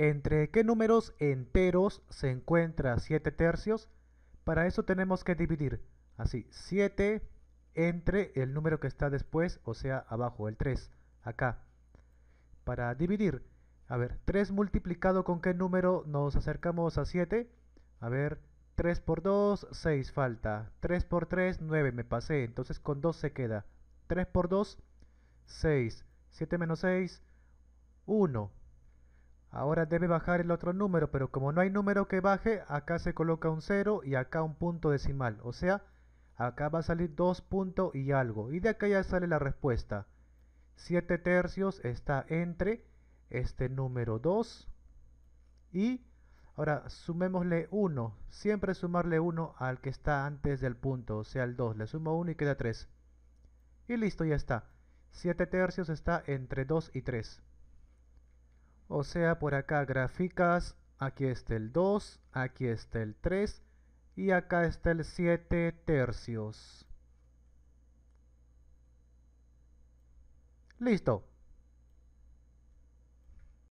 ¿Entre qué números enteros se encuentra 7 tercios? Para eso tenemos que dividir así, 7 entre el número que está después, o sea, abajo, el 3, acá. Para dividir, a ver, 3 multiplicado con qué número nos acercamos a 7. A ver, 3 por 2, 6 falta. 3 por 3, 9, me pasé, entonces con 2 se queda. 3 por 2, 6. 7 menos 6, 1. Ahora debe bajar el otro número, pero como no hay número que baje, acá se coloca un 0 y acá un punto decimal. O sea, acá va a salir 2 punto y algo. Y de acá ya sale la respuesta. 7 tercios está entre este número 2 y ahora sumémosle 1. Siempre sumarle 1 al que está antes del punto, o sea el 2. Le sumo 1 y queda 3. Y listo, ya está. 7 tercios está entre 2 y 3. O sea, por acá gráficas, aquí está el 2, aquí está el 3 y acá está el 7 tercios. Listo.